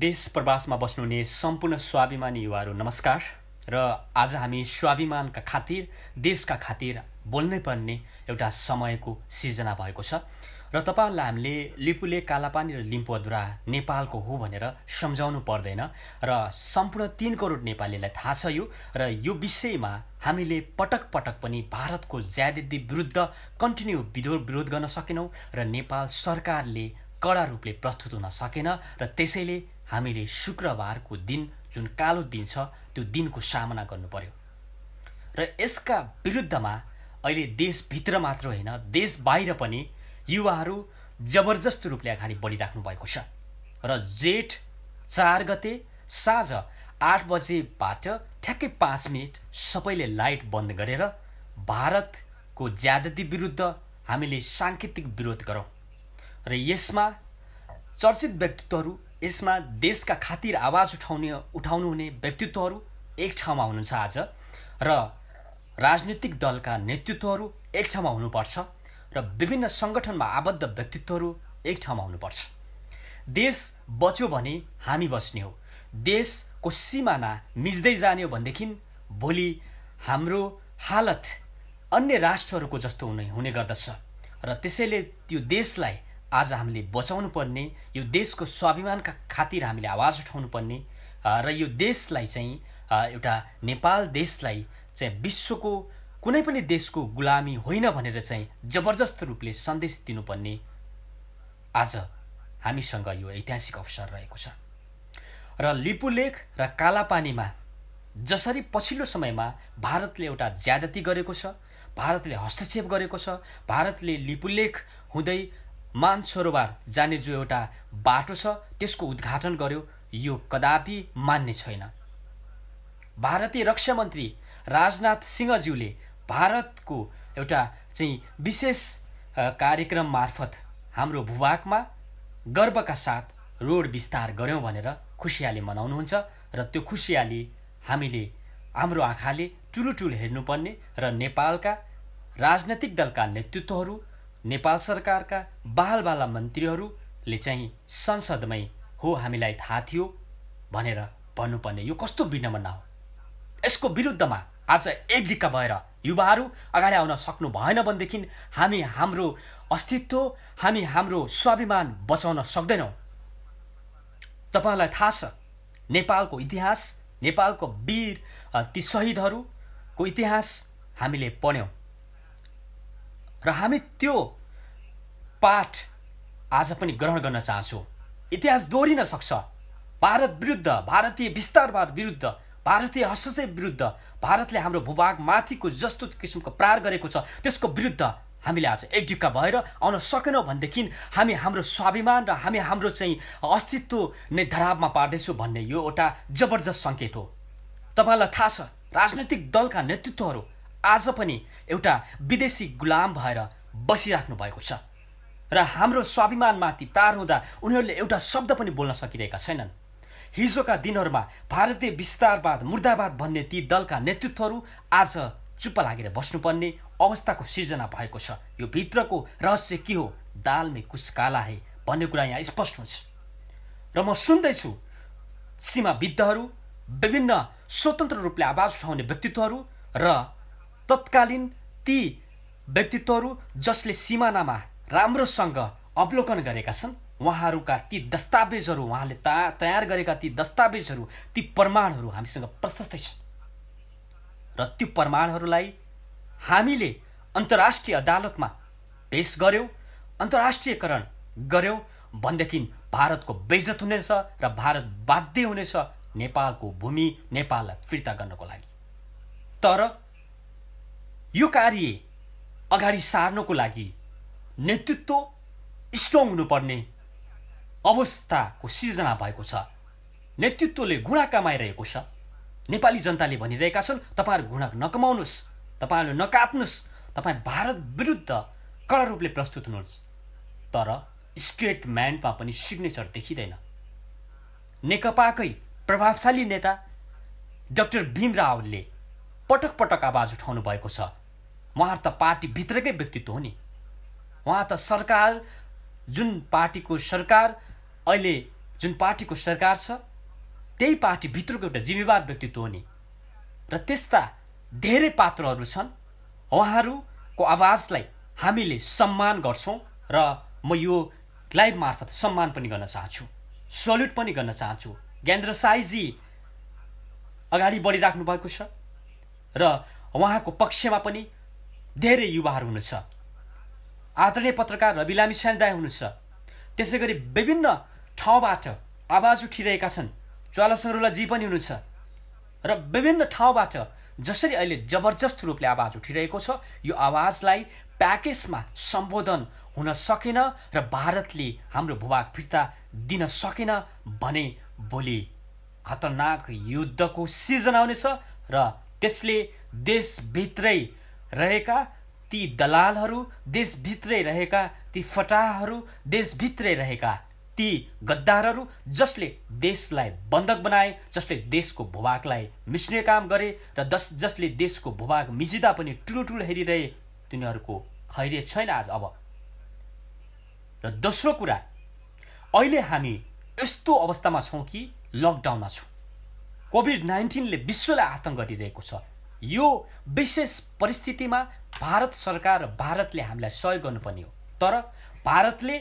देश प्रवासमा बस्नुहुने सम्पूर्ण स्वाभिमानी युवाहरू नमस्कार र आज हामी स्वाभिमानका खातिर देशका खातिर बोल्नै पर्ने एउटा समयको सिर्जना भएको छ र तपाईँहरूलाई हामीले लिपुले कालापानी र अधुरा नेपालको हो भनेर सम्झाउनु पर्दैन र सम्पूर्ण तिन करोड नेपालीलाई थाहा छ यो र यो विषयमा हामीले पटक पटक पनि भारतको ज्यादती विरुद्ध कन्टिन्यू विरोध विरोध गर्न सकेनौँ र नेपाल सरकारले कडा रूपले प्रस्तुत हुन सकेन र त्यसैले हामीले शुक्रबारको दिन जुन कालो दिन छ त्यो दिनको सामना गर्नु पर्यो र यसका विरुद्धमा अहिले देशभित्र मात्र होइन देश बाहिर पनि युवाहरू जबरजस्त रूपले अगाडि बढिराख्नु भएको छ र जेठ चार गते साँझ आठ बजेबाट ठ्याक्कै पाँच मिनट सबैले लाइट बन्द गरेर भारतको ज्यादती विरुद्ध हामीले साङ्केतिक विरोध गरौँ र यसमा चर्चित व्यक्तित्वहरू यसमा देशका खातिर आवाज उठाउने उठाउनुहुने व्यक्तित्वहरू एक ठाउँमा हुनुहुन्छ आज र राजनीतिक दलका नेतृत्वहरू एक ठाउँमा हुनुपर्छ र विभिन्न सङ्गठनमा आबद्ध व्यक्तित्वहरू एक ठाउँमा हुनुपर्छ देश बच्यो भने हामी बस्ने हो देशको सिमाना मिच्दै जाने हो भनेदेखि भोलि हाम्रो हालत अन्य राष्ट्रहरूको जस्तो हुने हुने गर्दछ र त्यसैले त्यो देशलाई आज हामीले बचाउनु पर्ने यो देशको स्वाभिमानका खातिर हामीले आवाज उठाउनु पर्ने र यो देशलाई चाहिँ एउटा नेपाल देशलाई चाहिँ विश्वको कुनै पनि देशको गुलामी होइन भनेर चाहिँ जबरजस्त रूपले सन्देश दिनुपर्ने आज हामीसँग यो ऐतिहासिक अवसर रहेको छ र लिपुलेख र कालापानीमा जसरी पछिल्लो समयमा भारतले एउटा ज्यादती गरेको छ भारतले हस्तक्षेप गरेको छ भारतले लिपुलेख हुँदै मान सरोवर जाने जो एउटा बाटो छ त्यसको उद्घाटन गर्यो यो कदापि मान्ने छैन भारतीय रक्षा मन्त्री राजनाथ सिंहज्यूले भारतको एउटा चाहिँ विशेष कार्यक्रम मार्फत हाम्रो भूभागमा गर्वका साथ रोड विस्तार गऱ्यौँ भनेर खुसियाली मनाउनुहुन्छ र त्यो खुसियाली हामीले हाम्रो आँखाले टुलुटुल हेर्नुपर्ने र नेपालका राजनैतिक दलका नेतृत्वहरू नेपाल सरकारका बालबाला मन्त्रीहरूले चाहिँ संसदमै हो हामीलाई थाहा थियो भनेर भन्नुपर्ने यो कस्तो विनमना हो यसको विरुद्धमा आज एकढिक्का भएर युवाहरू अगाडि आउन सक्नु भएन भनेदेखि हामी हाम्रो अस्तित्व हामी हाम्रो स्वाभिमान बचाउन सक्दैनौँ तपाईँलाई थाहा छ नेपालको इतिहास नेपालको वीर ती सहिदहरूको इतिहास हामीले पढ्यौँ र हामी त्यो पाठ आज पनि ग्रहण गर्न चाहन्छौँ इतिहास दोहोरिन सक्छ भारत विरुद्ध भारतीय विस्तारवाद विरुद्ध भारतीय हस्तक्षेप विरुद्ध भारतले हाम्रो भूभाग माथिको जस्तो किसिमको प्रहार गरेको छ त्यसको विरुद्ध हामीले आज एकजुक्का भएर आउन सकेनौँ भनेदेखि हामी हाम्रो स्वाभिमान र हामी हाम्रो चाहिँ अस्तित्व नै धरावमा पार्दैछौँ भन्ने यो एउटा जबरजस्त सङ्केत हो तपाईँलाई थाहा छ राजनैतिक दलका नेतृत्वहरू आज पनि एउटा विदेशी गुलाम भएर बसिराख्नु भएको छ र हाम्रो स्वाभिमानमाथि प्रार हुँदा उनीहरूले एउटा शब्द पनि बोल्न सकिरहेका छैनन् हिजोका दिनहरूमा भारतीय विस्तारवाद मुर्दावाद भन्ने ती दलका नेतृत्वहरू आज चुप्प लागेर बस्नुपर्ने अवस्थाको सिर्जना भएको छ यो भित्रको रहस्य के हो दालमै कुछ काला है भन्ने कुरा यहाँ स्पष्ट हुन्छ र म सुन्दैछु सीमाविद्धहरू विभिन्न स्वतन्त्र रूपले आवाज उठाउने व्यक्तित्वहरू र तत्कालीन ती व्यक्तित्वहरू जसले सिमानामा राम्रोसँग अवलोकन गरेका छन् उहाँहरूका ती दस्तावेजहरू उहाँले तयार गरेका ती दस्तावेजहरू ती प्रमाणहरू हामीसँग प्रशस्तै छन् र त्यो प्रमाणहरूलाई हामीले अन्तर्राष्ट्रिय अदालतमा पेस गऱ्यौँ अन्तर्राष्ट्रियकरण गऱ्यौँ भनेदेखि भारतको बेजत हुनेछ र भारत बाध्य हुनेछ नेपालको भूमि नेपाललाई फिर्ता गर्नको लागि तर यो कार्य अगाडि सार्नको लागि नेतृत्व स्ट्रङ हुनुपर्ने अवस्थाको सिर्जना भएको छ नेतृत्वले गुणा कमाइरहेको छ नेपाली जनताले भनिरहेका छन् तपाईँहरू गुणा नकमाउनुहोस् तपाईँहरू नकाप्नुहोस् तपाईँ भारत विरुद्ध कडा रूपले प्रस्तुत हुनुहोस् तर स्टेटमेन्टमा पनि सिग्नेचर देखिँदैन नेकपाकै प्रभावशाली नेता डक्टर भीम रावलले पटक पटक आवाज उठाउनु भएको छ उहाँहरू त पार्टीभित्रकै व्यक्तित्व हो नि उहाँ त सरकार जुन पार्टीको सरकार अहिले जुन पार्टीको सरकार छ त्यही पार्टीभित्रको एउटा जिम्मेवार व्यक्तित्व हो नि र त्यस्ता धेरै पात्रहरू छन् उहाँहरूको आवाजलाई हामीले सम्मान गर्छौँ र म यो लाइभ मार्फत सम्मान पनि गर्न चाहन्छु सल्युट पनि गर्न चाहन्छु ज्ञानेन्द्र साईजी अगाडि बढिराख्नु भएको छ र उहाँको पक्षमा पनि धेरै युवाहरू हुनुहुन्छ आदरणीय पत्रकार रवि लामिछाने दाई हुनुहुन्छ त्यसै गरी विभिन्न ठाउँबाट आवाज उठिरहेका छन् ज्वालासङ्गरुलाजी पनि हुनुहुन्छ र विभिन्न ठाउँबाट जसरी अहिले जबरजस्त रूपले आवाज उठिरहेको छ यो आवाजलाई प्याकेजमा सम्बोधन हुन सकेन र भारतले हाम्रो भूभाग फिर्ता दिन सकेन भने भोलि खतरनाक युद्धको सिर्जना हुनेछ र त्यसले देशभित्रै रहेका ती दलालहरू देशभित्रै रहेका ती फटाहहरू देशभित्रै रहेका ती गद्दारहरू जसले देशलाई बन्धक बनाए जसले देशको भूभागलाई मिच्ने काम गरे र दस जसले देशको भूभाग मिचिँदा पनि ठुलो हेरिरहे तिनीहरूको खैरियत छैन आज अब र दोस्रो कुरा अहिले हामी यस्तो अवस्थामा छौँ कि लकडाउनमा छौँ कोभिड नाइन्टिनले विश्वलाई आतङ्क गरिरहेको छ यो विशेष परिस्थितिमा भारत सरकार र भारतले हामीलाई सहयोग गर्नुपर्ने हो तर भारतले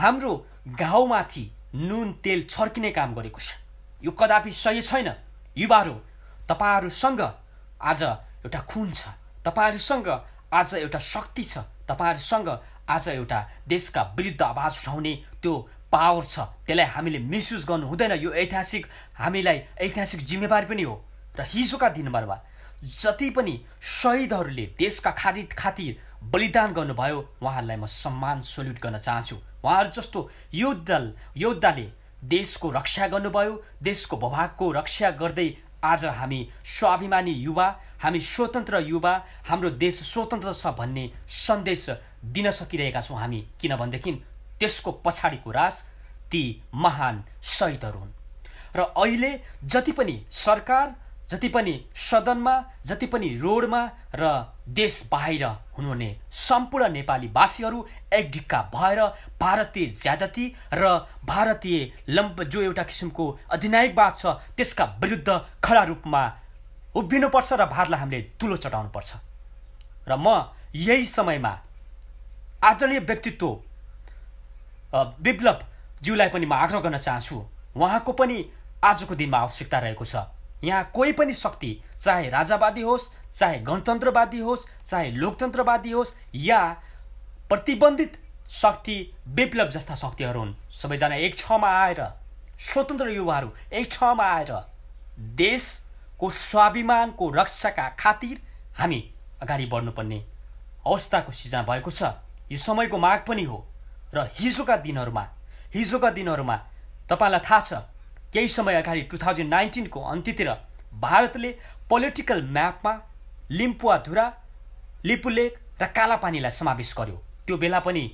हाम्रो घाउमाथि नुन तेल छर्किने काम गरेको छ यो कदापि सही छैन युवाहरू तपाईँहरूसँग आज एउटा खुन छ तपाईँहरूसँग आज एउटा शक्ति छ तपाईँहरूसँग आज एउटा देशका विरुद्ध आवाज उठाउने त्यो पावर छ त्यसलाई हामीले मिसयुज गर्नु हुँदैन यो ऐतिहासिक हामीलाई ऐतिहासिक जिम्मेवारी पनि हो र हिजोका दिनभरमा जति पनि शहीदहरूले देशका खारिद खातिर बलिदान गर्नुभयो उहाँहरूलाई म सम्मान सल्युट गर्न चाहन्छु उहाँहरू जस्तो योद्धल योद्धाले देशको रक्षा गर्नुभयो देशको भूभागको रक्षा गर्दै आज हामी स्वाभिमानी युवा हामी स्वतन्त्र युवा हाम्रो देश स्वतन्त्र छ भन्ने सन्देश दिन सकिरहेका छौँ हामी किनभनेदेखि त्यसको पछाडिको रास ती महान शहीदहरू हुन् र अहिले जति पनि सरकार जति पनि सदनमा जति पनि रोडमा र देश बाहिर हुनुहुने सम्पूर्ण नेपालीवासीहरू एकढिक्का भएर भारतीय ज्यादती र भारतीय लम्ब जो एउटा किसिमको अधिनायकवाद छ त्यसका विरुद्ध खडा रूपमा उभिनुपर्छ र भारतलाई हामीले तुलो चढाउनुपर्छ र म यही समयमा आदरणीय व्यक्तित्व विप्लवज्यूलाई पनि म आग्रह गर्न चाहन्छु उहाँको पनि आजको दिनमा आवश्यकता रहेको छ यहाँ कोही पनि शक्ति चाहे राजावादी होस् चाहे गणतन्त्रवादी होस् चाहे लोकतन्त्रवादी होस् या प्रतिबन्धित शक्ति विप्लव जस्ता शक्तिहरू हुन् सबैजना एक ठाउँमा आएर स्वतन्त्र युवाहरू एक ठाउँमा आएर देशको स्वाभिमानको रक्षाका खातिर हामी अगाडि बढ्नुपर्ने अवस्थाको सिर्जना भएको छ यो समयको माग पनि हो र हिजोका दिनहरूमा हिजोका दिनहरूमा तपाईँलाई थाहा छ केही समय अगाडि टु थाउजन्ड नाइन्टिनको अन्त्यतिर भारतले पोलिटिकल म्यापमा लिम्पुवाधुरा लिपुलेक र कालापानीलाई समावेश गर्यो त्यो बेला पनि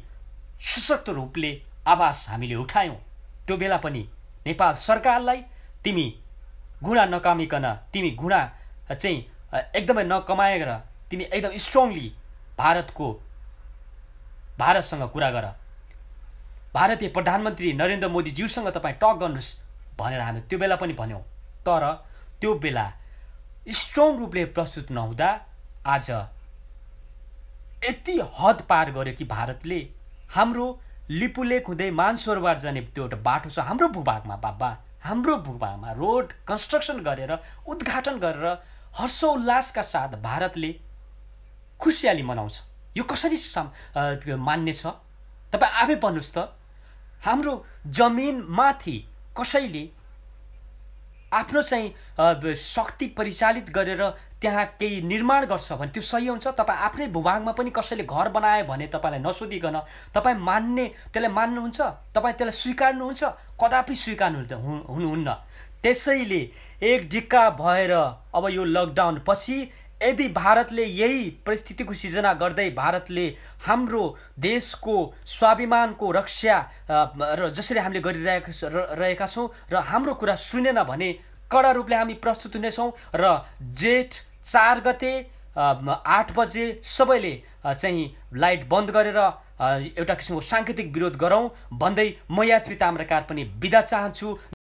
सशक्त रूपले आवाज हामीले उठायौँ त्यो बेला पनि नेपाल सरकारलाई तिमी घुँडा नकामिकन तिमी घुँडा चाहिँ एकदमै नकमाएर तिमी एकदम स्ट्रङली भारतको भारतसँग कुरा गर भारतीय प्रधानमन्त्री नरेन्द्र मोदीज्यूसँग तपाईँ टक गर्नुहोस् भनेर हामी त्यो बेला पनि भन्यौँ तर त्यो बेला स्ट्रङ रूपले प्रस्तुत नहुँदा आज यति हद पार गर्यो कि भारतले हाम्रो लिपुलेक हुँदै मानसरोवर जाने त्यो एउटा बाटो छ हाम्रो भूभागमा बाबा हाम्रो भूभागमा रोड कन्स्ट्रक्सन गरेर उद्घाटन गरेर हर्षोल्लासका साथ भारतले खुसियाली मनाउँछ यो कसरी मान्ने छ तपाईँ आफै भन्नुहोस् त हाम्रो जमिनमाथि कसैले आफ्नो चाहिँ शक्ति परिचालित गरेर त्यहाँ केही निर्माण गर्छ भने त्यो सही हुन्छ तपाईँ आफ्नै भूभागमा पनि कसैले घर बनायो भने तपाईँलाई नसोधिकन तपाईँ मान्ने त्यसलाई मान्नुहुन्छ तपाईँ त्यसलाई स्वीकार्नुहुन्छ कदापि स्वीकार्नु हुनुहुन्न त्यसैले एक ढिक्का भएर अब यो लकडाउन पछि यदि भारतले यही परिस्थितिको सिर्जना गर्दै भारतले हाम्रो देशको स्वाभिमानको रक्षा र जसरी हामीले गरिरहेका रहेका छौँ र हाम्रो कुरा सुनेन भने कडा रूपले हामी प्रस्तुत हुनेछौँ र जेठ चार गते आठ बजे सबैले चाहिँ लाइट बन्द गरेर एउटा किसिमको साङ्केतिक विरोध गरौँ भन्दै म याचपी ताम्राकार पनि बिदा चाहन्छु